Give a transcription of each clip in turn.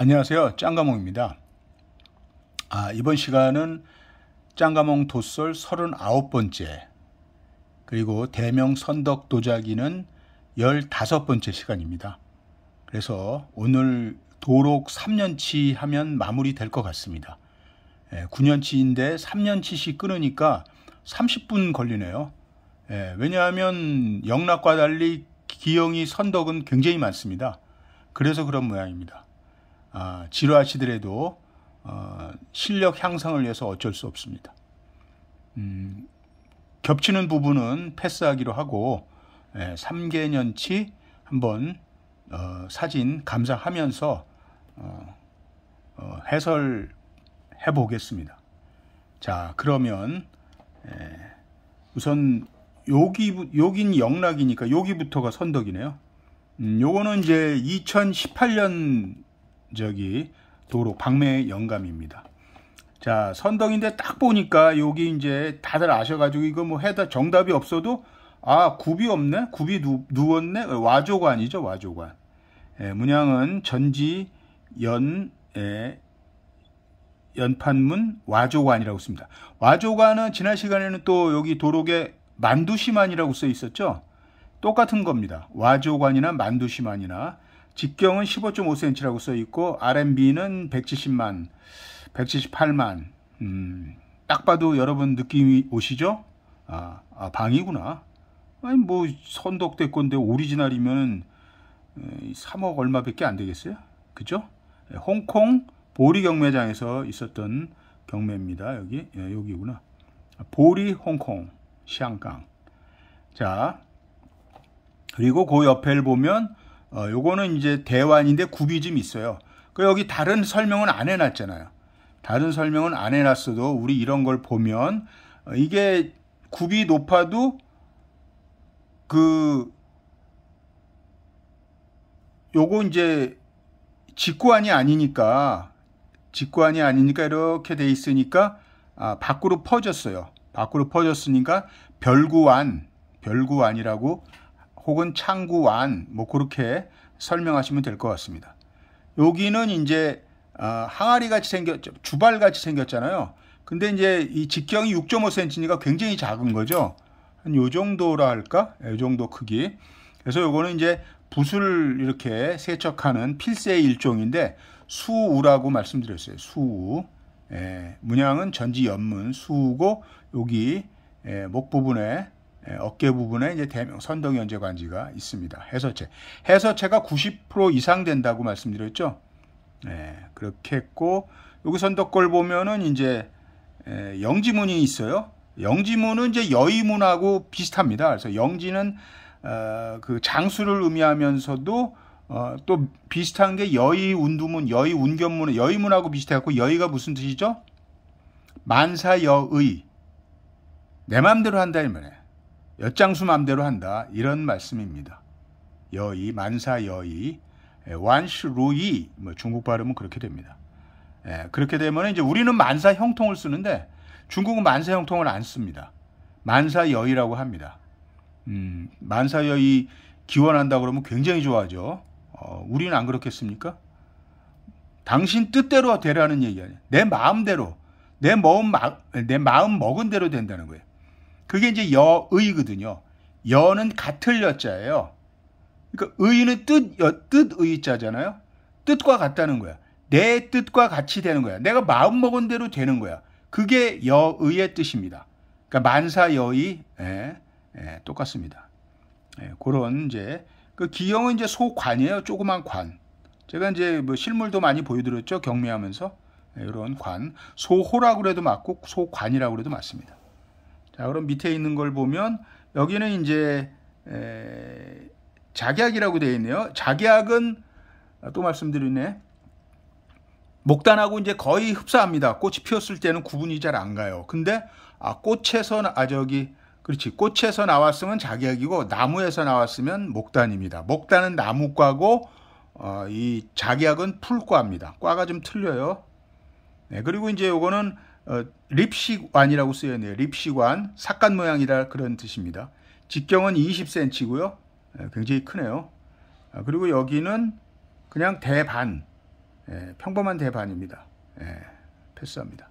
안녕하세요. 짱가몽입니다. 아, 이번 시간은 짱가몽 도설 39번째, 그리고 대명 선덕 도자기는 15번째 시간입니다. 그래서 오늘 도록 3년치 하면 마무리될 것 같습니다. 9년치인데 예, 3년치씩 끊으니까 30분 걸리네요. 예, 왜냐하면 영락과 달리 기형이 선덕은 굉장히 많습니다. 그래서 그런 모양입니다. 아, 지루하시더라도 어, 실력 향상을 위해서 어쩔 수 없습니다. 음, 겹치는 부분은 패스하기로 하고 3개년치 예, 한번 어, 사진 감상하면서 어, 해설해 보겠습니다. 자 그러면 예, 우선 여기 여긴 영락이니까 여기부터가 선덕이네요. 음, 요거는 이제 2018년 저기 도로 방매 영감입니다. 자 선덕인데 딱 보니까 여기 이제 다들 아셔가지고 이거 뭐 해다 정답이 없어도 아 굽이 없네 굽이 누, 누웠네 와조관이죠 와조관 예, 문양은 전지 연의 예, 연판문 와조관이라고 씁니다 와조관은 지난 시간에는 또 여기 도로계 만두시만이라고 써 있었죠 똑같은 겁니다 와조관이나 만두시만이나 직경은 15.5cm라고 써 있고 RMB는 170만, 178만. 음, 딱 봐도 여러분 느낌이 오시죠? 아, 아 방이구나. 아니 뭐 선덕대 건데 오리지널이면 3억 얼마밖에 안 되겠어요? 그죠? 예, 홍콩 보리 경매장에서 있었던 경매입니다. 여기 예, 여기구나. 아, 보리 홍콩 시안강자 그리고 그 옆에를 보면 어, 요거는 이제 대환인데 굽이 좀 있어요. 그 여기 다른 설명은 안 해놨잖아요. 다른 설명은 안 해놨어도 우리 이런 걸 보면 어, 이게 굽이 높아도 그 요거 이제 직관이 아니니까 직관이 아니니까 이렇게 돼 있으니까 아, 밖으로 퍼졌어요. 밖으로 퍼졌으니까 별구안 별구안이라고 혹은 창구완 뭐 그렇게 설명하시면 될 것 같습니다. 여기는 이제 어, 항아리 같이 생겼 주발 같이 생겼잖아요. 근데 이제 이 직경이 6.5cm니까 굉장히 작은 거죠. 한요 정도라 할까? 요 정도 크기. 그래서 요거는 이제 붓을 이렇게 세척하는 필세의 일종인데 수우라고 말씀드렸어요. 수우. 예, 문양은 전지 연문 수우고 여기 예, 목 부분에 예, 어깨 부분에 이제 대명 선덕 연재 관지가 있습니다. 해서체. 해서체가 90% 이상 된다고 말씀드렸죠. 네, 그렇게 했고 여기 선덕골 보면은 이제 예, 영지문이 있어요. 영지문은 이제 여의문하고 비슷합니다. 그래서 영지는 어, 그 장수를 의미하면서도 어, 또 비슷한 게 여의 운두문, 여의 운견문, 여의문하고 비슷해갖고 여의가 무슨 뜻이죠? 만사여의 내 마음대로 한다 이 말이에요. 엿장수 맘대로 한다 이런 말씀입니다. 여의 만사 여의 완시 로이 뭐 중국 발음은 그렇게 됩니다. 예, 그렇게 되면 이제 우리는 만사 형통을 쓰는데 중국은 만사 형통을 안 씁니다. 만사 여의라고 합니다. 음, 만사 여의 기원한다 그러면 굉장히 좋아하죠. 어, 우리는 안 그렇겠습니까? 당신 뜻대로 되라는 얘기 아니야. 내 마음대로 내 마음 마, 내 마음 먹은 대로 된다는 거예요. 그게 이제 여의거든요. 여는 같을 여자예요. 그러니까 의는 뜻, 여, 뜻 의자잖아요. 뜻과 같다는 거야. 내 뜻과 같이 되는 거야. 내가 마음 먹은 대로 되는 거야. 그게 여의의 뜻입니다. 그러니까 만사 여의 예, 예, 똑같습니다. 예, 그런 이제 그 기형은 이제 소관이에요. 조그만 관. 제가 이제 뭐 실물도 많이 보여드렸죠. 경매하면서 예, 이런 관 소호라고 그래도 맞고 소관이라고 그래도 맞습니다. 자, 그럼 밑에 있는 걸 보면 여기는 이제 에, 작약이라고 되어 있네요. 작약은 아, 또 말씀드리네. 목단하고 이제 거의 흡사합니다. 꽃이 피었을 때는 구분이 잘 안 가요. 근데 아 꽃에서 아 저기 그렇지 꽃에서 나왔으면 작약이고 나무에서 나왔으면 목단입니다. 목단은 나무과고 어, 이 작약은 풀과입니다. 과가 좀 틀려요. 네, 그리고 이제 요거는 어, 립시관이라고 쓰여있네요. 립시관, 삭간 모양이라 그런 뜻입니다. 직경은 20cm고요. 예, 굉장히 크네요. 아, 그리고 여기는 그냥 대반, 예, 평범한 대반입니다. 예, 패스합니다.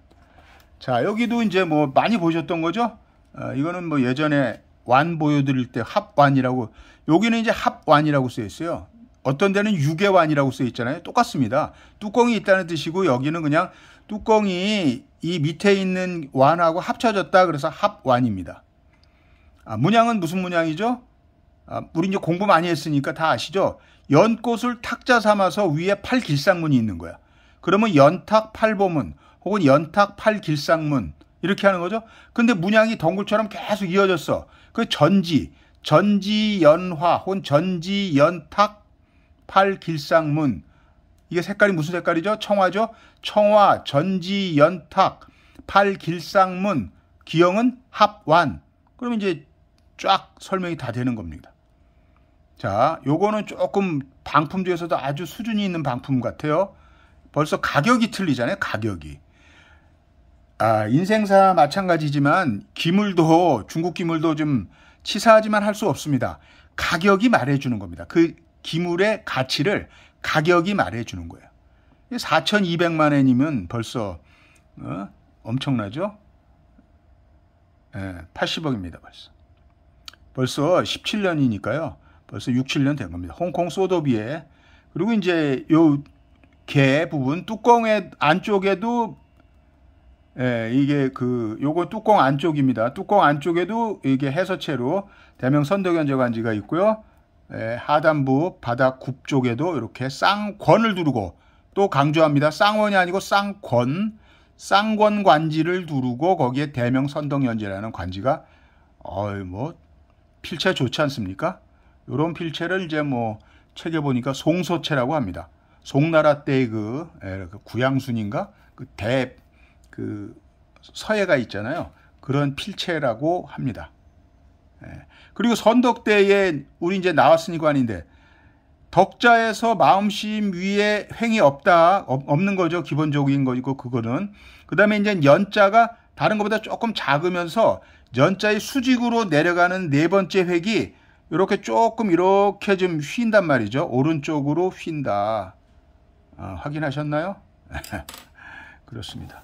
자, 여기도 이제 뭐 많이 보셨던 거죠? 아, 이거는 뭐 예전에 완 보여드릴 때 합완이라고 여기는 이제 합완이라고 쓰여 있어요. 어떤 데는 유개완이라고 쓰여 있잖아요. 똑같습니다. 뚜껑이 있다는 뜻이고 여기는 그냥 뚜껑이 이 밑에 있는 완하고 합쳐졌다 그래서 합완입니다. 아, 문양은 무슨 문양이죠? 아, 우리 이제 공부 많이 했으니까 다 아시죠? 연꽃을 탁자 삼아서 위에 팔길상문이 있는 거야. 그러면 연탁 팔보문 혹은 연탁 팔길상문 이렇게 하는 거죠. 근데 문양이 덩굴처럼 계속 이어졌어. 그 전지, 전지연화 혹은 전지연탁 팔길상문 이게 색깔이 무슨 색깔이죠? 청화죠? 청화, 전지, 연탁, 팔, 길상문, 기형은 합완. 그럼 이제 쫙 설명이 다 되는 겁니다. 자, 요거는 조금 방품 중에서도 아주 수준이 있는 방품 같아요. 벌써 가격이 틀리잖아요. 가격이. 아, 인생사 마찬가지지만 기물도 중국 기물도 좀 치사하지만 할 수 없습니다. 가격이 말해주는 겁니다. 그 기물의 가치를 가격이 말해주는 거예요. 4,200만 엔이면 벌써 어? 엄청나죠? 예, 80억입니다 벌써. 벌써 17년이니까요. 벌써 6, 7년 된 겁니다. 홍콩 소도비에 그리고 이제 요 개 부분 뚜껑의 안쪽에도 예, 이게 그 요거 뚜껑 안쪽입니다. 뚜껑 안쪽에도 이게 해서체로 대명 선덕연재관지가 있고요. 예, 하단부 바닥 굽 쪽에도 이렇게 쌍권을 두르고 또 강조합니다. 쌍원이 아니고 쌍권, 쌍권 관지를 두르고 거기에 대명 선덕연제라는 관지가 어이 뭐 필체 좋지 않습니까? 이런 필체를 이제 뭐 책에 보니까 송소체라고 합니다. 송나라 때그 예, 그 구양순인가 그대그 그 서예가 있잖아요. 그런 필체라고 합니다. 예. 그리고 선덕대에 우리 이제 나왔으니까아닌데 덕자에서 마음심 위에 횡이 없다 없는 거죠 기본적인 거고 이 그거는 그다음에 이제 연자가 다른 것보다 조금 작으면서 연자의 수직으로 내려가는 네 번째 획이 이렇게 조금 이렇게 좀 휜단 말이죠 오른쪽으로 휜다 어, 확인하셨나요? 그렇습니다.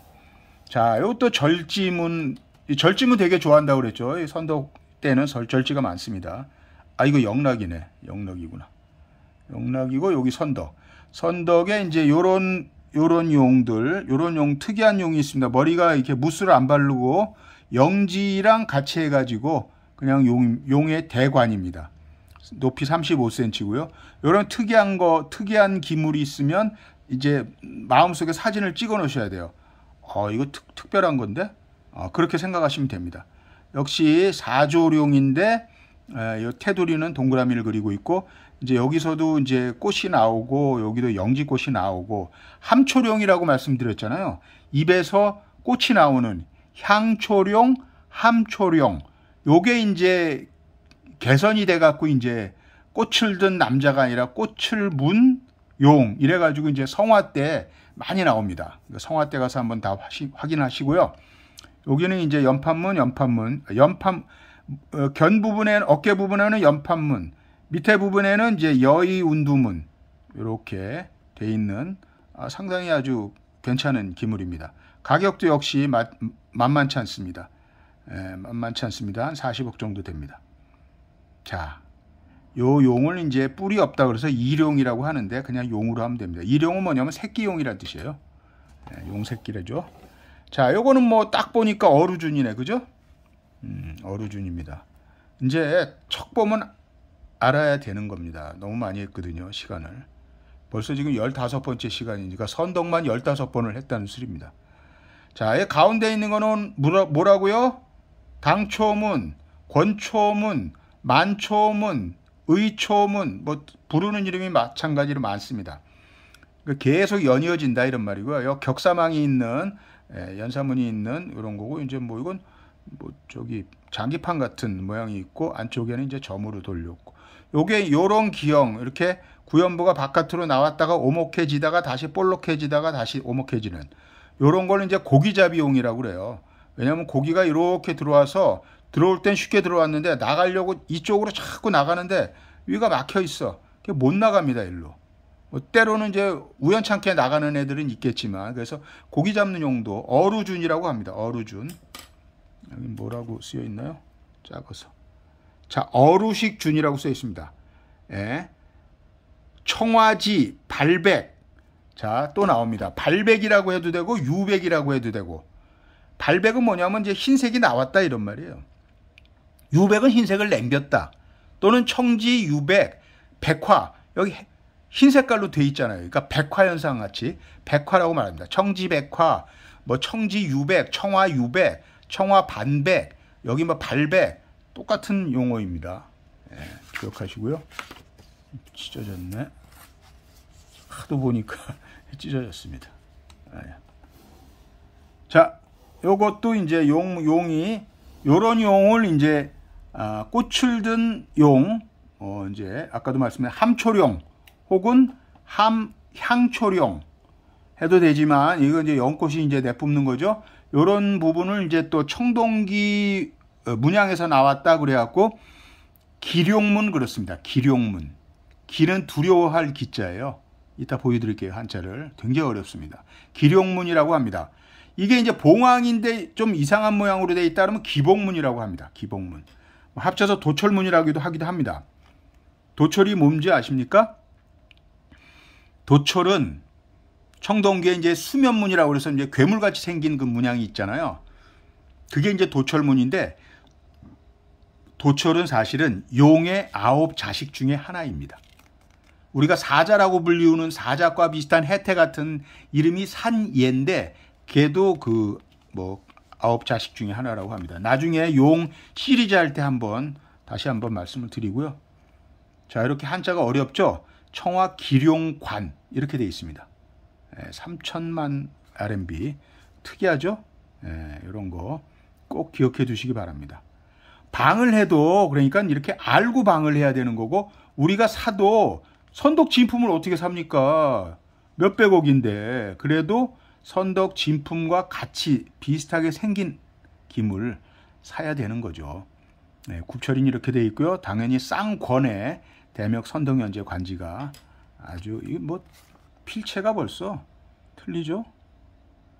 자, 이것도 절지문, 절지문 되게 좋아한다고 그랬죠. 선덕 때는 절지가 많습니다. 아 이거 영락이네. 영락이구나. 영락이고 여기 선덕. 선덕에 이제 요런 요런 용들, 요런 용 특이한 용이 있습니다. 머리가 이렇게 무스를 안 바르고 영지랑 같이 해 가지고 그냥 용 용의 대관입니다. 높이 35cm고요. 요런 특이한 거 특이한 기물이 있으면 이제 마음속에 사진을 찍어 놓으셔야 돼요. 어, 이거 특, 특별한 건데? 어, 그렇게 생각하시면 됩니다. 역시 사조룡인데 이 테두리는 동그라미를 그리고 있고 이제 여기서도 이제 꽃이 나오고 여기도 영지꽃이 나오고 함초룡이라고 말씀드렸잖아요. 입에서 꽃이 나오는 향초룡, 함초룡. 요게 이제 개선이 돼 갖고 이제 꽃을 든 남자가 아니라 꽃을 문 용 이래 가지고 이제 성화 때 많이 나옵니다. 성화 때 가서 한번 다 확인하시고요. 여기는 이제 연판문, 연판문, 연판 어, 견 부분에 어깨 부분에는 연판문, 밑에 부분에는 이제 여의 운두문 이렇게 돼 있는 아, 상당히 아주 괜찮은 기물입니다. 가격도 역시 마, 만만치 않습니다. 예, 만만치 않습니다. 한 40억 정도 됩니다. 자, 요 용을 이제 뿔이 없다 그래서 일용이라고 하는데 그냥 용으로 하면 됩니다. 일용은 뭐냐면 새끼용이라는 뜻이에요. 예, 용새끼래죠. 자, 요거는 뭐 딱 보니까 어루준이네. 그죠? 음, 어루준입니다. 이제 척범은 알아야 되는 겁니다. 너무 많이 했거든요. 시간을. 벌써 지금 15번째 시간이니까 그러니까 선덕만 15번을 했다는 수입니다. 자, 이 가운데 있는 거는 뭐라, 고요 당초문, 권초문, 만초문, 의초문, 뭐, 부르는 이름이 마찬가지로 많습니다. 그러니까 계속 연이어진다 이런 말이고요. 격사망이 있는 예, 연사문이 있는 이런 거고 이제 뭐 이건 뭐 저기 장기판 같은 모양이 있고 안쪽에는 이제 점으로 돌렸고 요게 요런 기형 이렇게 구연부가 바깥으로 나왔다가 오목해지다가 다시 볼록해지다가 다시 오목해지는 요런 걸 이제 고기잡이용이라고 그래요. 왜냐하면 고기가 이렇게 들어와서 들어올 땐 쉽게 들어왔는데 나가려고 이쪽으로 자꾸 나가는데 위가 막혀 있어. 못 나갑니다, 일로. 뭐 때로는 이제 우연찮게 나가는 애들은 있겠지만 그래서 고기 잡는 용도 어루준이라고 합니다. 어루준 여기 뭐라고 쓰여 있나요? 작아서 자 어루식 준이라고 쓰여 있습니다. 예. 청화지, 발백 자또 나옵니다. 발백이라고 해도 되고 유백이라고 해도 되고 발백은 뭐냐면 이제 흰색이 나왔다 이런 말이에요. 유백은 흰색을 남겼다 또는 청지, 유백, 백화 여기 흰 색깔로 돼 있잖아요. 그러니까 백화 현상 같이 백화라고 말합니다. 청지 백화, 뭐 청지 유백, 청화 유백, 청화 반백, 여기 뭐 발백 똑같은 용어입니다. 예, 기억하시고요. 찢어졌네. 하도 보니까 찢어졌습니다. 아, 예. 자, 요것도 이제 용 용이 요런 용을 이제 아, 꽃을 든 용, 어, 이제 아까도 말씀드린 함초룡 혹은 함 향초룡 해도 되지만 이거 이제 연꽃이 이제 내뿜는 거죠. 요런 부분을 이제 또 청동기 어, 문양에서 나왔다 그래갖고 기룡문 그렇습니다. 기룡문. 기는 두려워할 기자예요. 이따 보여드릴게요. 한자를. 굉장히 어렵습니다. 기룡문이라고 합니다. 이게 이제 봉황인데 좀 이상한 모양으로 돼 있다 그러면 기봉문이라고 합니다. 기봉문. 뭐 합쳐서 도철문이라고도 하기도 합니다. 도철이 뭔지 아십니까? 도철은 청동기에 이제 수면문이라고 해서 이제 괴물같이 생긴 그 문양이 있잖아요. 그게 이제 도철문인데 도철은 사실은 용의 아홉 자식 중에 하나입니다. 우리가 사자라고 불리우는 사자과 비슷한 해태 같은 이름이 산예인데 걔도 그 뭐 아홉 자식 중에 하나라고 합니다. 나중에 용 시리즈 할때 한번 다시 한번 말씀을 드리고요. 자 이렇게 한자가 어렵죠. 청와 기룡관 이렇게 되어 있습니다. 3천만 예, RMB 특이하죠? 이런 예, 거꼭 기억해 두시기 바랍니다. 방을 해도 그러니까 이렇게 알고 방을 해야 되는 거고 우리가 사도 선덕 진품을 어떻게 삽니까? 몇백억인데 그래도 선덕 진품과 같이 비슷하게 생긴 김을 사야 되는 거죠. 네, 예, 굽철인 이렇게 돼 있고요. 당연히 쌍권에 대명선동연재 관지가 아주 뭐 필체가 벌써 틀리죠?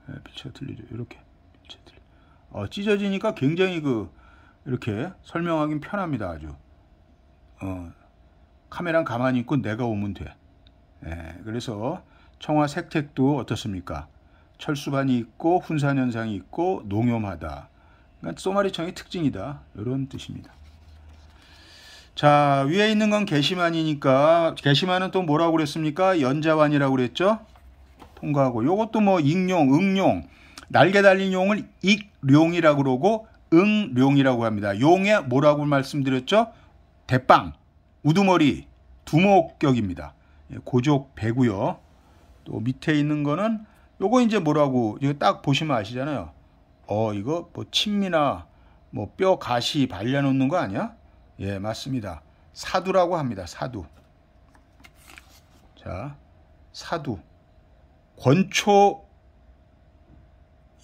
네, 필체가 틀리죠. 이렇게 필체 틀리. 어, 찢어지니까 굉장히 그 이렇게 설명하기 편합니다. 아주 어, 카메라 가만히 있고 내가 오면 돼. 네, 그래서 청화 색택도 어떻습니까? 철수반이 있고 훈산현상이 있고 농염하다. 그러니까 소마리청의 특징이다. 이런 뜻입니다. 자, 위에 있는 건 게시만이니까 게시만은 또 뭐라고 그랬습니까? 연자완이라고 그랬죠? 통과하고 요것도 뭐 익룡, 응룡, 날개 달린 용을 익룡이라고 그러고 응룡이라고 합니다. 용의 뭐라고 말씀드렸죠? 대빵, 우두머리, 두목격입니다. 예, 고족 배구요. 또 밑에 있는 거는 요거 이제 뭐라고 이거 딱 보시면 아시잖아요. 어 이거 뭐 침미나 뭐 뼈 가시 발려놓는 거 아니야? 예, 맞습니다. 사두라고 합니다. 사두. 자, 사두. 권초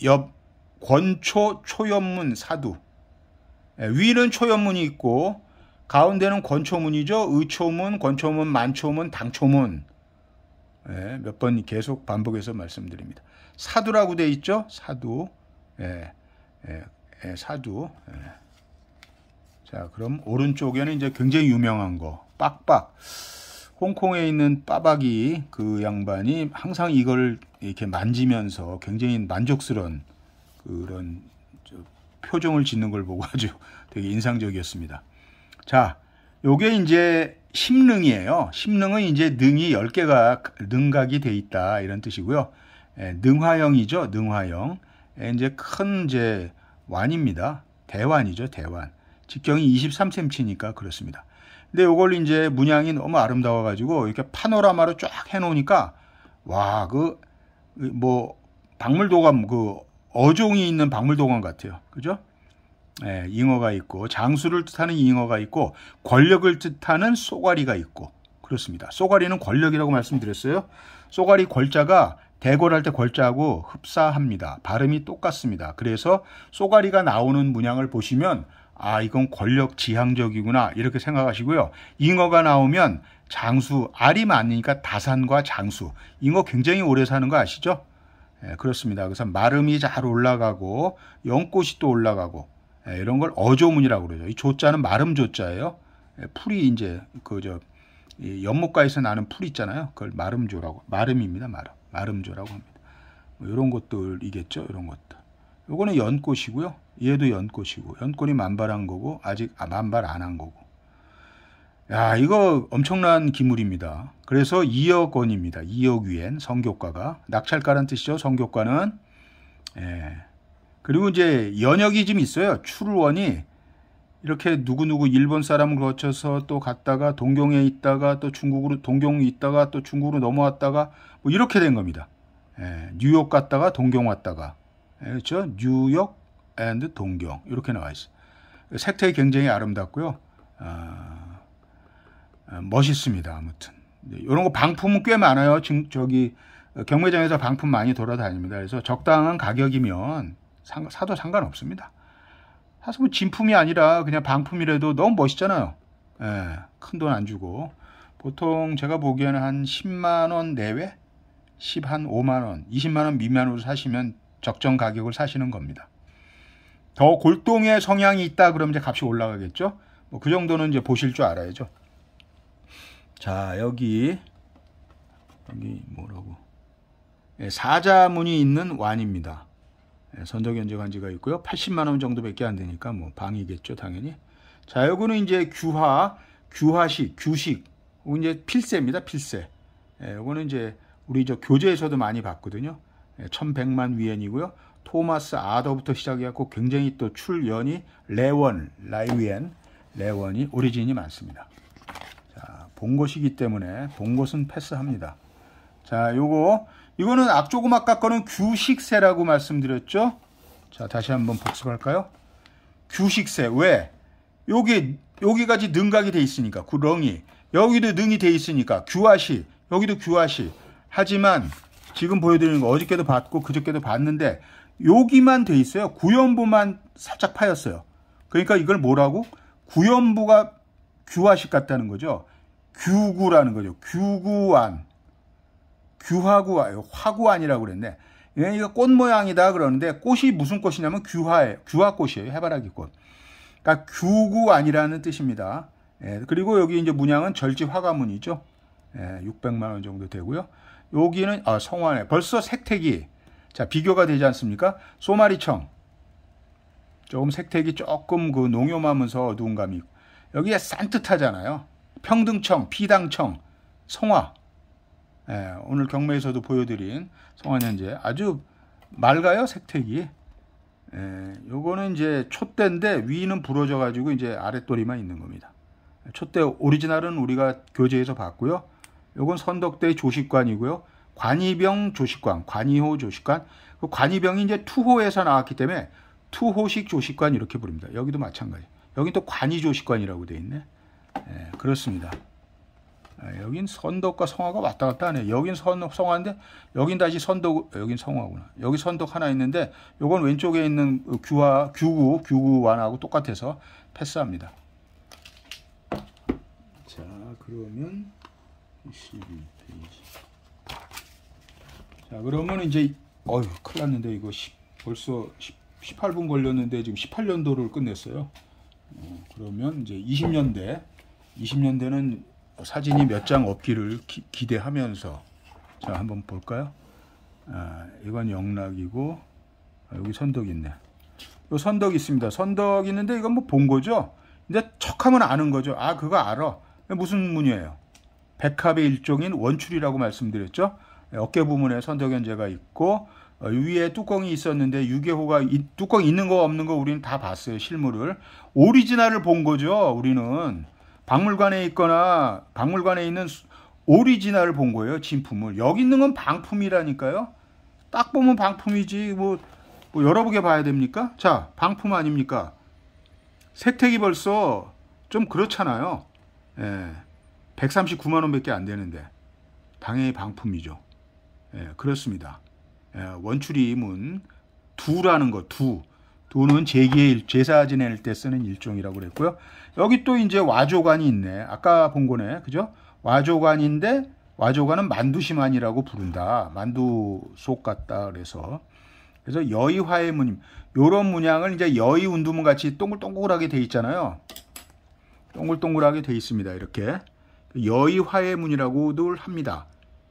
옆 권초 초연문 사두. 예, 위는 초연문이 있고 가운데는 권초문이죠. 의초문, 권초문, 만초문, 당초문. 예, 몇 번 계속 반복해서 말씀드립니다. 사두라고 돼 있죠? 사두. 예, 예, 예 사두. 예. 자, 그럼 오른쪽에는 이제 굉장히 유명한 거. 빡빡. 홍콩에 있는 빠박이 그 양반이 항상 이걸 이렇게 만지면서 굉장히 만족스러운 그런 표정을 짓는 걸 보고 아주 되게 인상적이었습니다. 자, 요게 이제 심능이에요. 심능은 이제 능이 10개가 능각이 돼 있다 이런 뜻이고요. 예, 능화형이죠. 능화형. 예, 이제 큰 이제 완입니다. 대완이죠대완 직경이 23cm니까 그렇습니다. 근데 이걸 이제 문양이 너무 아름다워가지고 이렇게 파노라마로 쫙 해놓으니까 와 그 뭐 박물도감 그 어종이 있는 박물도감 같아요. 그죠? 예, 잉어가 있고 장수를 뜻하는 잉어가 있고 권력을 뜻하는 쏘가리가 있고 그렇습니다. 쏘가리는 권력이라고 말씀드렸어요. 쏘가리 골자가 대궐할 때골자하고 흡사합니다. 발음이 똑같습니다. 그래서 쏘가리가 나오는 문양을 보시면 아 이건 권력 지향적이구나 이렇게 생각하시고요. 잉어가 나오면 장수 알이 많으니까 다산과 장수 잉어 굉장히 오래 사는 거 아시죠? 예, 그렇습니다. 그래서 마름이 잘 올라가고 연꽃이 또 올라가고 예, 이런 걸 어조문이라고 그러죠. 이 조자는 마름 조자예요. 예, 풀이 이제 그저 연못가에서 나는 풀 있잖아요. 그걸 마름조라고 마름입니다. 마름 마름조라고 합니다. 뭐 이런 것들이겠죠. 이런 것들. 요거는 연꽃이고요. 얘도 연꽃이고 연꽃이 만발한 거고 아직 아, 만발 안 한 거고. 야 이거 엄청난 기물입니다. 그래서 2억 원입니다. 2억 위엔 성교과가 낙찰가란 뜻이죠. 성교과는 예. 그리고 이제 연역이 좀 있어요. 추루원이 이렇게 누구누구 일본 사람을 거쳐서 또 갔다가 동경에 있다가 또 중국으로 동경에 있다가 또 중국으로 넘어왔다가 뭐 이렇게 된 겁니다. 예, 뉴욕 갔다가 동경 왔다가 그렇죠? 뉴욕 앤드 동경 이렇게 나와 있어요. 색태 굉장히 아름답고요. 어, 멋있습니다. 아무튼 이런 네, 거 방품은 꽤 많아요. 지금 저기 어, 경매장에서 방품 많이 돌아다닙니다. 그래서 적당한 가격이면 상, 사도 상관없습니다. 사실 뭐 진품이 아니라 그냥 방품이라도 너무 멋있잖아요. 예, 큰돈 안 주고 보통 제가 보기에는 한 10만 원 내외, 10 한 5만 원, 20만 원 미만으로 사시면 적정 가격을 사시는 겁니다. 더 골동의 성향이 있다 그러면 이제 값이 올라가겠죠. 뭐 그 정도는 이제 보실 줄 알아야죠. 자 여기 여기 뭐라고 예, 사자문이 있는 완입니다. 예, 선덕 연재관지가 있고요. 80만 원 정도밖에 안 되니까 뭐 방이겠죠 당연히. 자 여기는 이제 규화, 규화식, 규식 이제 필세입니다 필세. 예, 이거는 이제 우리 저 교재에서도 많이 봤거든요. 1100만 예, 위엔이고요. 토마스 아더부터 시작해갖고 굉장히 또 출연이 레원, 라이위엔, 레원이 오리진이 많습니다. 자, 본것이기 때문에 본것은 패스합니다. 자, 요거 이거는 악조금 아까 거는 규식세라고 말씀드렸죠. 자, 다시 한번 복습할까요? 규식세 왜? 여기 여기까지 능각이 돼 있으니까 구렁이 그 여기도 능이 돼 있으니까 규화시 여기도 규화시 하지만 지금 보여드리는 거 어저께도 봤고 그저께도 봤는데 여기만 돼 있어요. 구연부만 살짝 파였어요. 그러니까 이걸 뭐라고? 구연부가 규화식 같다는 거죠. 규구라는 거죠. 규구안. 규화구안. 화구안이라고 그랬네. 예, 이거 꽃 모양이다 그러는데 꽃이 무슨 꽃이냐면 규화의 규화꽃이에요. 해바라기 꽃. 그러니까 규구안이라는 뜻입니다. 예, 그리고 여기 이제 문양은 절지 화가문이죠. 예, 600만 원 정도 되고요. 여기는 아, 성완에 벌써 색택이 자 비교가 되지 않습니까? 소마리청 조금 색택이 조금 그 농염하면서 누운 감이 있고 여기에 산뜻하잖아요. 평등청, 피당청, 성화 예, 오늘 경매에서도 보여드린 성화 현재 아주 맑아요 색택이 예, 요거는 이제 촛대인데 위는 부러져 가지고 이제 아랫도리만 있는 겁니다. 예, 촛대 오리지널은 우리가 교재에서 봤고요. 요건 선덕대의 조식관이고요. 관이병 조식관, 관이호 조식관. 그 관이병이 이제 투호에서 나왔기 때문에 투호식 조식관 이렇게 부릅니다. 여기도 마찬가지. 여기 또 관이조식관이라고 돼 있네. 예, 그렇습니다. 예, 여긴 선덕과 성화가 왔다 갔다 하네. 여긴 선, 성화인데 여긴 다시 선덕, 여긴 성화구나. 여기 선덕 하나 있는데 요건 왼쪽에 있는 그 규화, 규구, 규구완하고 똑같아서 패스합니다. 자, 그러면 12페이지. 자, 그러면 이제 어휴, 큰일 났는데 이거 10, 벌써 10, 18분 걸렸는데 지금 18년도를 끝냈어요. 어, 그러면 이제 20년대 20년대는 사진이 몇 장 없기를 기, 대하면서자 한번 볼까요? 아, 이건 영락이고 아, 여기 선덕 있네. 요 선덕 있습니다. 선덕 있는데 이건 뭐 본 거죠? 근데 척하면 아는 거죠. 아 그거 알아. 무슨 문이에요? 백합의 일종인 원출이라고 말씀드렸죠. 예, 어깨 부분에 선덕연제가 있고 어, 위에 뚜껑이 있었는데 유개호가 뚜껑 있는 거 없는 거 우리는 다 봤어요 실물을 오리지널을 본 거죠 우리는 박물관에 있거나 박물관에 있는 오리지널을 본 거예요 진품을 여기 있는 건 방품이라니까요 딱 보면 방품이지 뭐, 뭐 열어보게 봐야 됩니까 자 방품 아닙니까 세택이 벌써 좀 그렇잖아요 예. 139만 원밖에 안 되는데 당연히 방품이죠. 예, 그렇습니다. 예, 원추임은 두라는 거 두. 두는 제기의 제사 지낼 때 쓰는 일종이라고 그랬고요. 여기 또 이제 와조관이 있네. 아까 본 거네. 그죠? 와조관인데 와조관은 만두시만이라고 부른다. 만두 속 같다. 그래서 그래서 여의화의 문임. 요런 문양을 이제 여의 운두문 같이 동글동글하게 돼 있잖아요. 동글동글하게 돼 있습니다. 이렇게. 여의화의 문이라고도 합니다.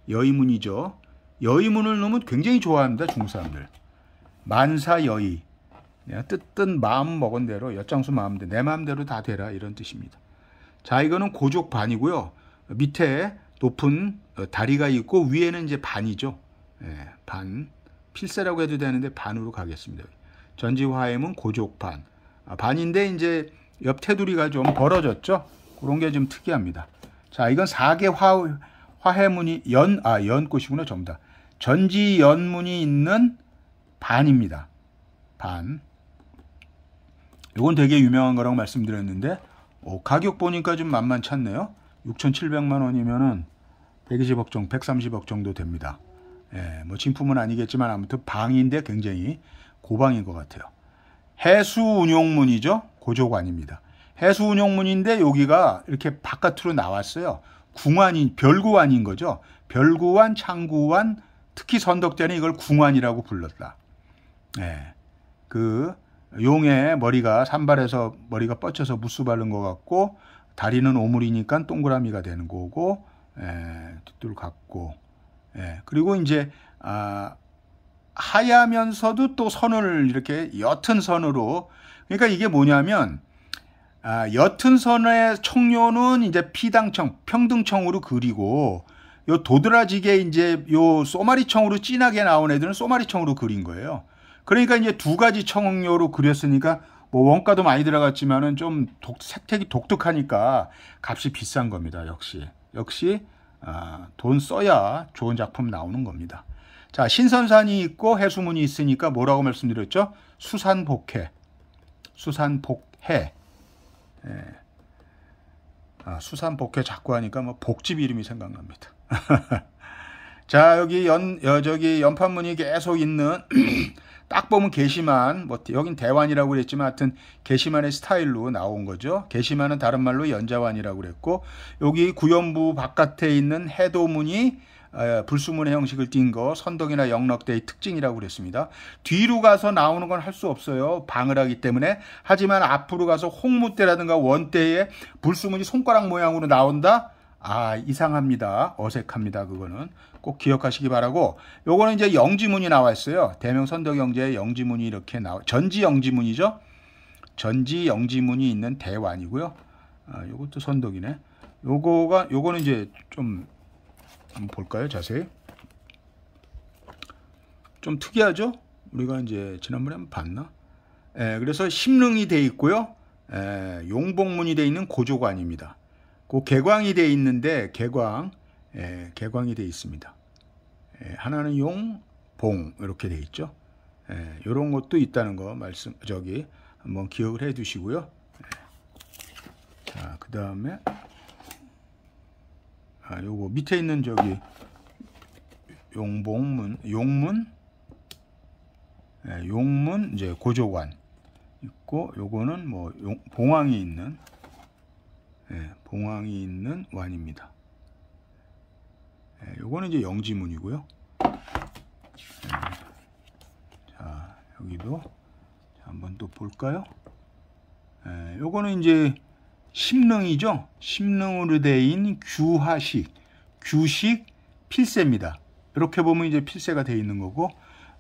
여의문이죠. 여의문을 넣으면 굉장히 좋아합니다. 중 사람들. 만사여의. 뜻든 마음 먹은 대로 엿장수 마음대로 내 마음대로 다 되라 이런 뜻입니다. 자 이거는 고족 반이고요. 밑에 높은 어, 다리가 있고 위에는 이제 반이죠. 예, 반 필세라고 해도 되는데 반으로 가겠습니다. 전지화해문 고족반 아, 반인데 이제 옆 테두리가 좀 벌어졌죠. 그런 게 좀 특이합니다. 자, 이건 4개 화, 화해문이 연, 아, 연꽃이구나, 전부 다. 전지 연문이 있는 반입니다. 반. 이건 되게 유명한 거라고 말씀드렸는데, 오, 가격 보니까 좀만만치않네요 6,700만 원이면은 120억 정도, 130억 정도 됩니다. 예, 뭐 진품은 아니겠지만 아무튼 방인데 굉장히 고방인 것 같아요. 해수운용문이죠. 고조관입니다. 해수운용문인데 여기가 이렇게 바깥으로 나왔어요. 궁안이 별구안인 거죠. 별구안, 창구안, 특히 선덕대는 이걸 궁안이라고 불렀다. 네. 그 용의 머리가 산발에서 머리가 뻗쳐서 무수 바른 것 같고 다리는 오물이니까 동그라미가 되는 거고 예, 뚜 같고 에, 그리고 이제 아, 하야면서도 또 선을 이렇게 옅은 선으로 그러니까 이게 뭐냐면 아, 옅은 선의 청료는 이제 피당청, 평등청으로 그리고 요 도드라지게 이제 요 소마리청으로 진하게 나온 애들은 소마리청으로 그린 거예요. 그러니까 이제 두 가지 청료로 그렸으니까 뭐 원가도 많이 들어갔지만은 좀 독, 색택이 독특하니까 값이 비싼 겁니다. 역시 역시 아, 돈 써야 좋은 작품 나오는 겁니다. 자 신선산이 있고 해수문이 있으니까 뭐라고 말씀드렸죠? 수산복해 수산복해 예. 아, 수산 복회 자꾸 하니까 뭐 복집 이름이 생각납니다. 자 여기 연 여, 저기 연판문이 계속 있는 딱 보면 게시만 뭐 여긴 대환이라고 그랬지만 하여튼 게시만의 스타일로 나온 거죠. 게시만은 다른 말로 연자환이라고 그랬고 여기 구연부 바깥에 있는 해도문이 아, 불수문의 형식을 띈 거 선덕이나 영락대의 특징이라고 그랬습니다. 뒤로 가서 나오는 건 할 수 없어요. 방을 하기 때문에. 하지만 앞으로 가서 홍무대라든가 원대에 불수문이 손가락 모양으로 나온다? 아 이상합니다. 어색합니다. 그거는 꼭 기억하시기 바라고 요거는 이제 영지문이 나와있어요 대명 선덕영제의 영지문이 이렇게 나와 전지 영지문이죠. 전지 영지문이 있는 대완이고요. 아, 요것도 선덕이네. 요거가 요거는 이제 좀 한번 볼까요? 자세히. 좀 특이하죠? 우리가 이제 지난번에 한 번 봤나? 에, 예, 그래서 심릉이 돼 있고요. 에, 예, 용복문이 돼 있는 고조관입니다. 그 개광이 돼 있는데 개광, 에, 예, 개광이 돼 있습니다. 에, 하나는 용, 봉 이렇게 돼 있죠. 에, 이런 것도 있다는 거 말씀 저기 한번 기억을 해 두시고요. 자, 그 다음에 아, 요거 밑에 있는 저기 용봉문, 용문, 예, 용문 이제 고조관 있고 요거는 뭐 용, 봉황이 있는 예, 봉황이 있는 완입니다. 예, 요거는 이제 영지문이고요. 예, 자 여기도 한번 또 볼까요? 예, 요거는 이제 심릉이죠. 심릉으로 대인 규화식, 규식, 필세입니다. 이렇게 보면 이제 필세가 되어 있는 거고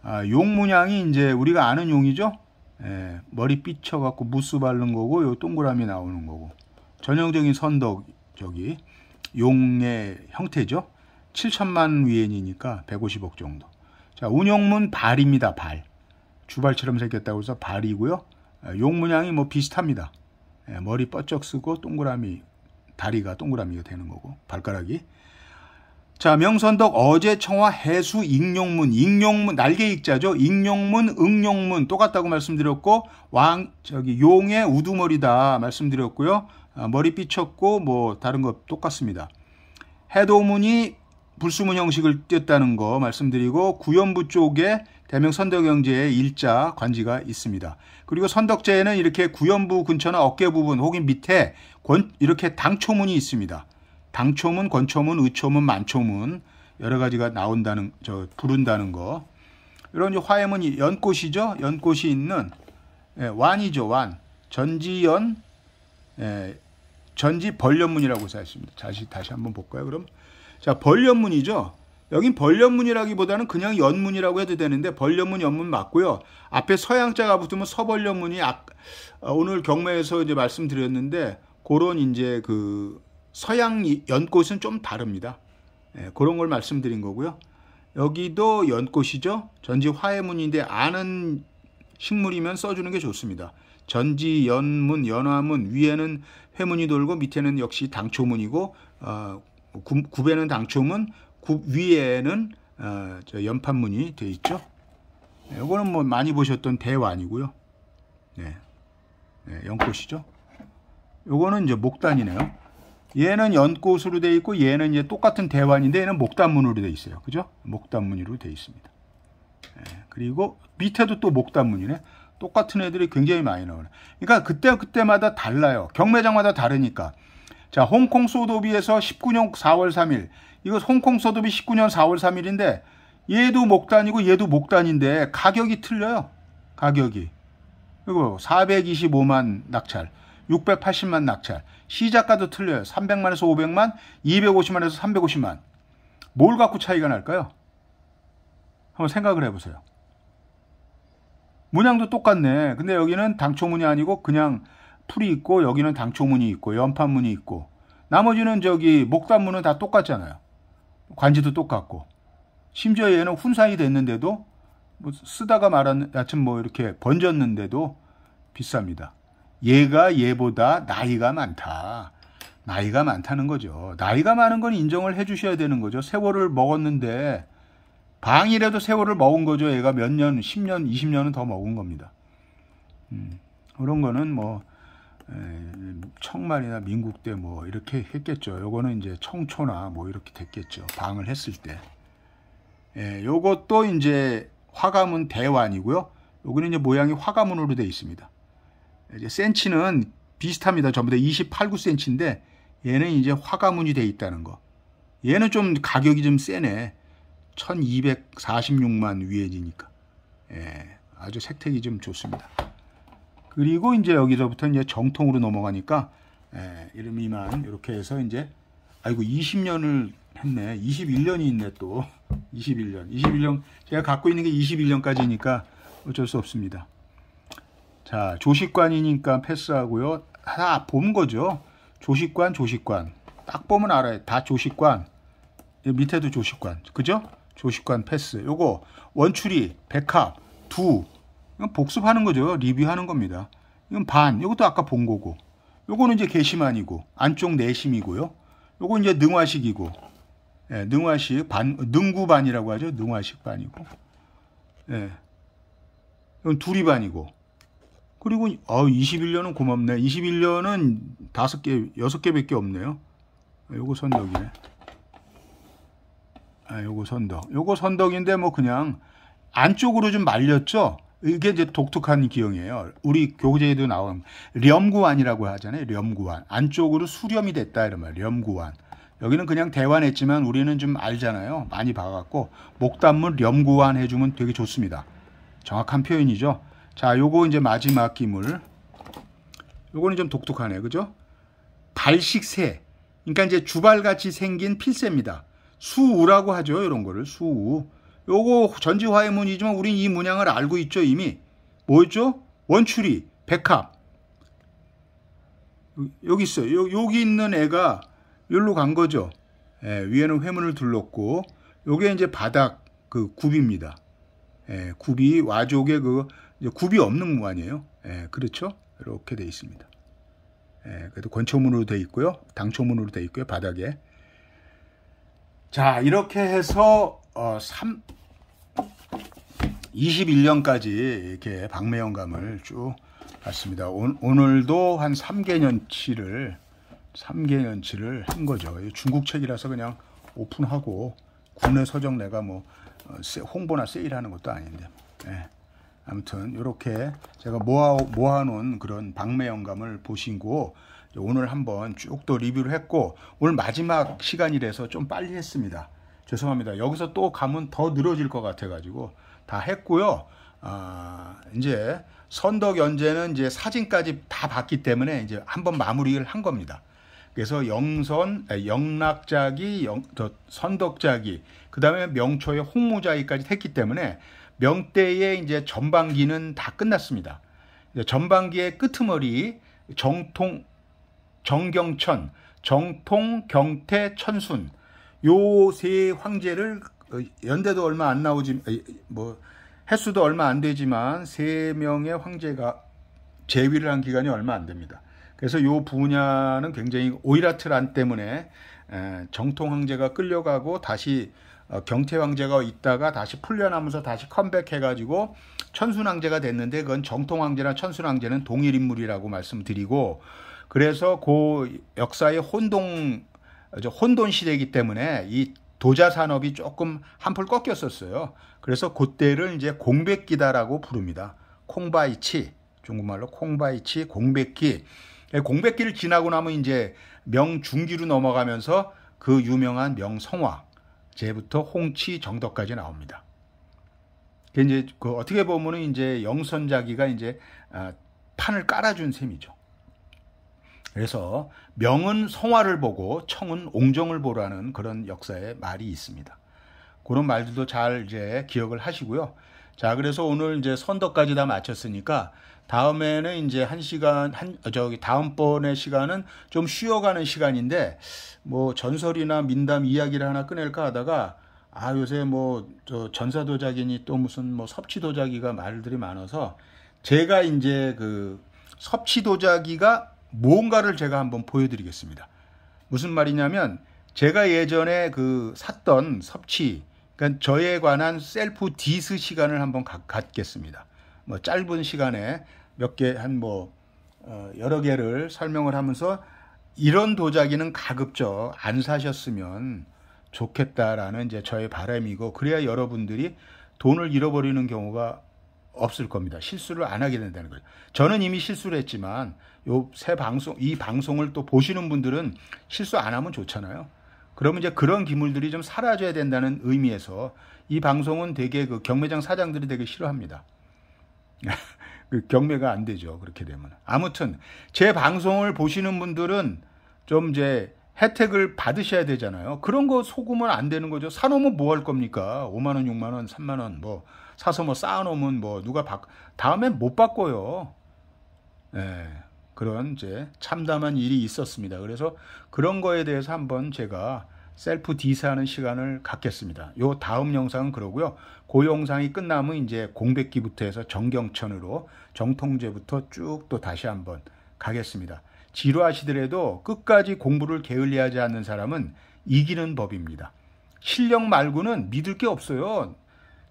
아, 용 문양이 이제 우리가 아는 용이죠. 예, 머리 삐쳐 갖고 무스 바른 거고 요 동그라미 나오는 거고 전형적인 선덕 저기 용의 형태죠. 7천만 위엔이니까 150억 정도. 자, 운용문 발입니다. 발. 주발처럼 생겼다고 해서 발이고요. 아, 용문양이 뭐 비슷합니다. 예, 머리 뻗쩍 쓰고 동그라미 다리가 동그라미가 되는 거고 발가락이 자 명선덕 어제 청와 해수 익룡문 익룡문 날개 익자죠 익룡문 응룡문 똑같다고 말씀드렸고 왕 저기 용의 우두머리다 말씀드렸고요 아, 머리 삐쳤고 뭐 다른 거 똑같습니다 해도문이 불수문 형식을 띄었다는 거 말씀드리고 구연부 쪽에 대명 선덕경제의 일자 관지가 있습니다. 그리고 선덕제에는 이렇게 구연부 근처나 어깨 부분 혹은 밑에 권, 이렇게 당초문이 있습니다. 당초문, 권초문, 의초문, 만초문 여러 가지가 나온다는 저 부른다는 거. 이런 화해문이 연꽃이죠. 연꽃이 있는 예, 완이죠. 완. 전지연 예, 전지 벌련문이라고 써 있습니다. 다시 다시 한번 볼까요? 그럼 자, 벌연문이죠. 여긴 벌연문이라기보다는 그냥 연문이라고 해도 되는데 벌연문 연문 맞고요. 앞에 서양자가 붙으면 서벌연문이 아, 어, 오늘 경매에서 이제 말씀드렸는데 그런 이제 그 서양 연꽃은 좀 다릅니다. 예, 그런 걸 말씀드린 거고요. 여기도 연꽃이죠. 전지 화해문인데 아는 식물이면 써주는 게 좋습니다. 전지 연문, 연화문 위에는 회문이 돌고 밑에는 역시 당초문이고 어, 굽에는 당첨은굽 위에는 어, 연판문이 되어 있죠. 이거는 네, 뭐 많이 보셨던 대완이고요. 네, 네 연꽃이죠. 요거는 이제 목단이네요. 얘는 연꽃으로 되어 있고 얘는 이제 똑같은 대완인데 얘는 목단문으로 되어 있어요. 그죠? 목단문으로 되어 있습니다. 네, 그리고 밑에도 또 목단문이네. 똑같은 애들이 굉장히 많이 나오네. 그러니까 그때 그때마다 달라요. 경매장마다 다르니까. 자, 홍콩 소도비에서 19년 4월 3일. 이거 홍콩 소도비 19년 4월 3일인데 얘도 목단이고 얘도 목단인데 가격이 틀려요. 가격이. 그리고 425만 낙찰, 680만 낙찰. 시작가도 틀려요. 300만에서 500만, 250만에서 350만. 뭘 갖고 차이가 날까요? 한번 생각을 해보세요. 문양도 똑같네. 근데 여기는 당초 문이 아니고 그냥 풀이 있고 여기는 당초문이 있고 연판문이 있고 나머지는 저기 목단문은 다 똑같잖아요. 관지도 똑같고 심지어 얘는 훈상이 됐는데도 뭐 쓰다가 말았는여튼뭐 이렇게 번졌는데도 비쌉니다. 얘가 얘보다 나이가 많다. 나이가 많다는 거죠. 나이가 많은 건 인정을 해 주셔야 되는 거죠. 세월을 먹었는데 방이라도 세월을 먹은 거죠. 얘가 몇 년, 10년, 20년은 더 먹은 겁니다. 음, 그런 거는 뭐 청말이나 민국 때 뭐 이렇게 했겠죠. 요거는 이제 청초나 뭐 이렇게 됐겠죠. 방을 했을 때. 예, 요것도 이제 화가문 대완이고요. 요거는 이제 모양이 화가문으로 되어 있습니다. 이제 센치는 비슷합니다. 전부 다 28, 9센치인데 얘는 이제 화가문이 되어 있다는 거. 얘는 좀 가격이 좀 세네. 1246만 위에지니까. 예, 아주 색택이 좀 좋습니다. 그리고 이제 여기서부터 이제 정통으로 넘어가니까 예, 이름 이만 이렇게 해서 이제 아이고 20년을 했네. 21년이 있네 또. 21년. 21년 제가 갖고 있는 게 21년까지니까 어쩔 수 없습니다. 자, 조식관이니까 패스하고요. 다봄 거죠. 조식관, 조식관. 딱 보면 알아요. 다 조식관. 예, 밑에도 조식관. 그죠? 조식관 패스. 요거 원추리, 백합, 두, 이건 복습하는 거죠. 리뷰하는 겁니다. 이건 반, 이것도 아까 본 거고. 요거는 이제 게시만이고 안쪽 내심이고요. 요거 이제 능화식이고. 예, 능화식 반 능구반이라고 하죠. 능화식 반이고. 예. 이건 둘이 반이고. 그리고 어 21년은 고맙네. 21년은 다섯 개, 여섯 개밖에 없네요. 아, 요거 선덕이네. 아, 요거 선덕. 요거 선덕인데 뭐 그냥 안쪽으로 좀 말렸죠. 이게 이제 독특한 기형이에요. 우리 교재에도 나온 렴구안이라고 하잖아요. 렴구안 안쪽으로 수렴이 됐다 이런 말. 렴구안 여기는 그냥 대완했지만 우리는 좀 알잖아요. 많이 봐갖고 목단물렴구안 해주면 되게 좋습니다. 정확한 표현이죠. 자, 요거 이제 마지막 기물. 요거는 좀 독특하네, 그죠? 발식새. 그러니까 이제 주발같이 생긴 필새입니다. 수우라고 하죠, 이런 거를 수우. 요거 전지화의 문이지만 우린 이 문양을 알고 있죠 이미 뭐였죠? 원추리, 백합 여기 있어요 요, 기 있는 애가 여기로 간 거죠 예, 위에는 회문을 둘렀고 요게 이제 바닥 그 굽입니다 예, 굽이 와족의 그 굽이 없는 모양이에요 예, 그렇죠? 이렇게 돼 있습니다 예, 그래도 권초문으로 돼 있고요 당초문으로 돼 있고요 바닥에 자 이렇게 해서 어, 3, 21년까지 이렇게 박매영감을 쭉 봤습니다. 오, 오늘도 한 3개년치를 3개년치를 한 거죠. 중국 책이라서 그냥 오픈하고 국내 서적 내가 뭐 어, 홍보나 세일하는 것도 아닌데 네. 아무튼 이렇게 제가 모아, 모아놓은 그런 박매영감을 보시고 오늘 한번 쭉 또 리뷰를 했고 오늘 마지막 시간이라서 좀 빨리 했습니다. 죄송합니다. 여기서 또 가면 더 늘어질 것 같아가지고 다 했고요. 아, 이제 선덕 연재는 이제 사진까지 다 봤기 때문에 이제 한번 마무리를 한 겁니다. 그래서 영선, 아, 영락자기, 영, 선덕자기, 그 다음에 명초의 홍무자기까지 했기 때문에 명대의 이제 전반기는 다 끝났습니다. 이제 전반기의 끄트머리 정통 정경천, 정통 경태 천순, 요세 황제를 어, 연대도 얼마 안 나오지 어, 뭐 횟수도 얼마 안 되지만 세 명의 황제가 재위를 한 기간이 얼마 안 됩니다. 그래서 요 분야는 굉장히 오이라트란 때문에 정통 황제가 끌려가고 다시 어, 경태 황제가 있다가 다시 풀려나면서 다시 컴백해가지고 천순 황제가 됐는데 그건 정통 황제나 천순 황제는 동일 인물이라고 말씀드리고 그래서 그 역사의 혼동 혼돈 시대이기 때문에 이 도자 산업이 조금 한풀 꺾였었어요. 그래서 그때를 이제 공백기다라고 부릅니다. 콩바이치, 중국말로 콩바이치 공백기. 예, 공백기를 지나고 나면 이제 명중기로 넘어가면서 그 유명한 명성화, 제부터 홍치 정덕까지 나옵니다. 이제 그 어떻게 보면은 이제 영선자기가 이제 아, 판을 깔아준 셈이죠. 그래서 명은 성화를 보고 청은 옹정을 보라는 그런 역사의 말이 있습니다. 그런 말들도 잘 이제 기억을 하시고요. 자, 그래서 오늘 이제 선덕까지 다 마쳤으니까 다음에는 이제 한 시간, 한, 어, 저기, 다음번의 시간은 좀 쉬어가는 시간인데, 뭐, 전설이나 민담 이야기를 하나 꺼낼까 하다가, 아, 요새 뭐, 저, 전사도자기니 또 무슨 뭐 섭취도자기가 말들이 많아서, 제가 이제 그 섭취도자기가 무언가를 제가 한번 보여드리겠습니다. 무슨 말이냐면 제가 예전에 그 샀던 섭취, 그러니까 저에 관한 셀프 디스 시간을 한번 가, 갖겠습니다. 뭐 짧은 시간에 몇 개 한뭐 어, 여러 개를 설명을 하면서 이런 도자기는 가급적 안 사셨으면 좋겠다라는 이제 저의 바람이고 그래야 여러분들이 돈을 잃어버리는 경우가 없을 겁니다. 실수를 안 하게 된다는 거예요. 저는 이미 실수를 했지만 요 새 방송 이 방송을 또 보시는 분들은 실수 안 하면 좋잖아요. 그러면 이제 그런 기물들이 좀 사라져야 된다는 의미에서 이 방송은 되게 그 경매장 사장들이 되게 싫어합니다. 그 경매가 안 되죠. 그렇게 되면. 아무튼 제 방송을 보시는 분들은 좀 이제 혜택을 받으셔야 되잖아요. 그런 거 속으면 안 되는 거죠. 사놓으면 뭐 할 겁니까? 5만 원, 6만 원, 3만 원 뭐. 사서 뭐 쌓아놓으면 뭐 누가 바 다음엔 못 바꿔요. 예, 그런 이제 참담한 일이 있었습니다. 그래서 그런 거에 대해서 한번 제가 셀프 디스하는 시간을 갖겠습니다. 요 다음 영상은 그러고요. 그 영상이 끝나면 이제 공백기부터 해서 정경천으로 정통제부터 쭉 또 다시 한번 가겠습니다. 지루하시더라도 끝까지 공부를 게을리하지 않는 사람은 이기는 법입니다. 실력 말고는 믿을 게 없어요.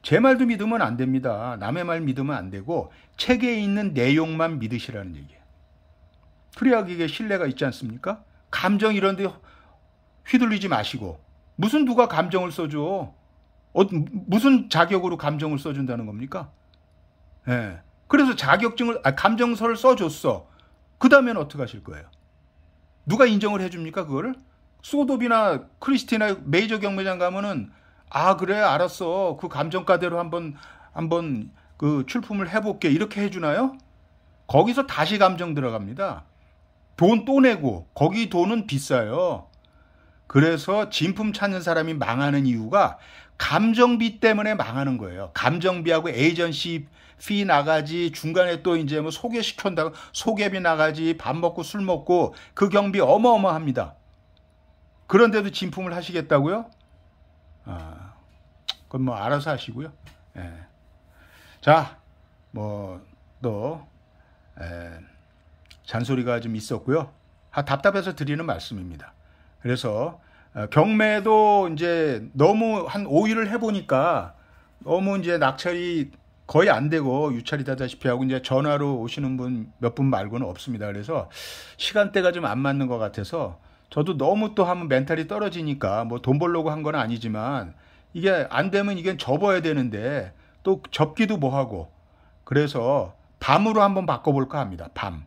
제 말도 믿으면 안 됩니다. 남의 말 믿으면 안 되고 책에 있는 내용만 믿으시라는 얘기예요. 그래야 이게 신뢰가 있지 않습니까? 감정 이런데 휘둘리지 마시고 무슨 누가 감정을 써줘? 어, 무슨 자격으로 감정을 써준다는 겁니까? 예. 그래서 자격증을 아, 감정서를 써줬어. 그 다음엔 어떻게 하실 거예요? 누가 인정을 해줍니까 그거를? 소도비나 크리스티나 메이저 경매장 가면은 아 그래 알았어 그 감정가대로 한번 한번 그 출품을 해볼게 이렇게 해주나요? 거기서 다시 감정 들어갑니다. 돈 또 내고 거기 돈은 비싸요. 그래서 진품 찾는 사람이 망하는 이유가 감정비 때문에 망하는 거예요. 감정비하고 에이전시 피 나가지 중간에 또 이제 뭐 소개시킨다고 소개비 나가지 밥 먹고 술 먹고 그 경비 어마어마합니다. 그런데도 진품을 하시겠다고요? 아. 그건 뭐 알아서 하시고요. 예. 자, 뭐또 예, 잔소리가 좀 있었고요. 아, 답답해서 드리는 말씀입니다. 그래서 어, 경매도 이제 너무 한 5일을 해보니까 너무 이제 낙찰이 거의 안 되고 유찰이 다다시피 하고 이제 전화로 오시는 분 몇 분 말고는 없습니다. 그래서 시간대가 좀 안 맞는 것 같아서 저도 너무 또 하면 멘탈이 떨어지니까 뭐 돈 벌려고 한 건 아니지만 이게 안 되면 이게 접어야 되는데 또 접기도 뭐하고 그래서 밤으로 한번 바꿔볼까 합니다. 밤.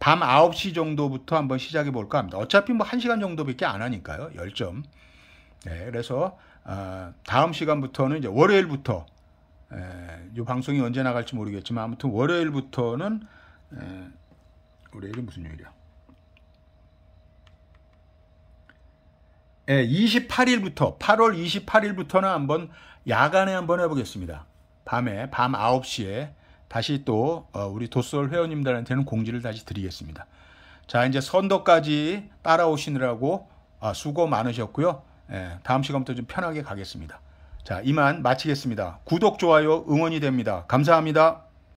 밤 9시 정도부터 한번 시작해 볼까 합니다. 어차피 뭐 1시간 정도밖에 안 하니까요. 10점. 네, 그래서 어, 다음 시간부터는 이제 월요일부터 이 방송이 언제 나갈지 모르겠지만 아무튼 월요일부터는 에, 월요일이 무슨 요일이야? 예, 28일부터 8월 28일부터는 한번 야간에 한번 해보겠습니다. 밤에 밤 9시에 다시 또 어, 우리 도솔 회원님들한테는 공지를 다시 드리겠습니다. 자 이제 선도까지 따라오시느라고 아, 수고 많으셨고요. 예, 다음 시간부터 좀 편하게 가겠습니다. 자 이만 마치겠습니다. 구독 좋아요 응원이 됩니다. 감사합니다.